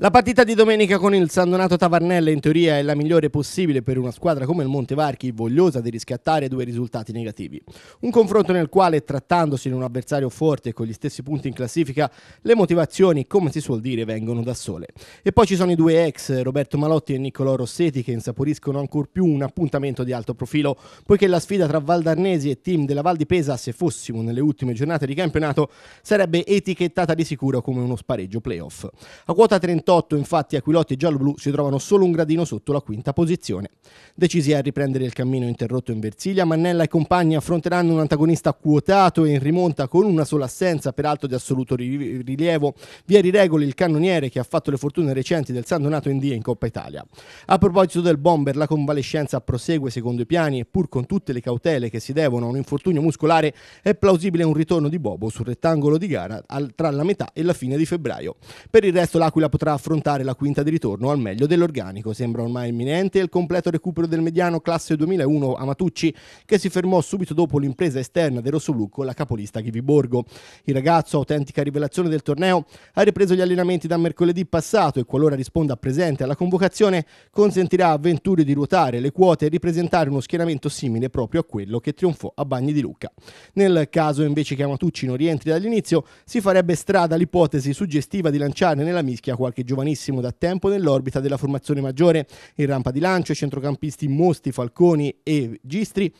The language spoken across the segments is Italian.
La partita di domenica con il San Donato Tavarnella in teoria è la migliore possibile per una squadra come il Montevarchi vogliosa di riscattare due risultati negativi. Un confronto nel quale, trattandosi di un avversario forte con gli stessi punti in classifica, le motivazioni, come si suol dire, vengono da sole. E poi ci sono i due ex, Roberto Malotti e Niccolò Rossetti, che insaporiscono ancor più un appuntamento di alto profilo, poiché la sfida tra Valdarnesi e team della Val di Pesa, se fossimo nelle ultime giornate di campionato, sarebbe etichettata di sicuro come uno spareggio playoff. A quota 30 28, infatti, Aquilotti e gialloblu si trovano solo un gradino sotto la quinta posizione. Decisi a riprendere il cammino interrotto in Versilia, Mannella e compagni affronteranno un antagonista quotato e in rimonta con una sola assenza, peraltro di assoluto rilievo, Vieri Regoli, il cannoniere che ha fatto le fortune recenti del San Donato in D in Coppa Italia. A proposito del bomber, la convalescenza prosegue secondo i piani e pur con tutte le cautele che si devono a un infortunio muscolare, è plausibile un ritorno di Bobo sul rettangolo di gara tra la metà e la fine di febbraio. Per il resto l'Aquila potrà affrontare la quinta di ritorno al meglio dell'organico. Sembra ormai imminente il completo recupero del mediano classe 2001 Amatucci, che si fermò subito dopo l'impresa esterna del Rossoblu con la capolista Ghiviborgo. Il ragazzo, autentica rivelazione del torneo, ha ripreso gli allenamenti da mercoledì passato e qualora risponda presente alla convocazione consentirà a Venturi di ruotare le quote e ripresentare uno schieramento simile proprio a quello che trionfò a Bagni di Lucca. Nel caso invece che Amatucci non rientri dall'inizio, si farebbe strada l'ipotesi suggestiva di lanciare nella mischia qualche giovanissimo da tempo nell'orbita della formazione maggiore. In rampa di lancio i centrocampisti Mosti, Falconi e Gistri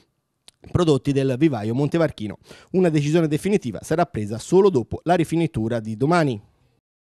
prodotti del vivaio Montevarchino. Una decisione definitiva sarà presa solo dopo la rifinitura di domani.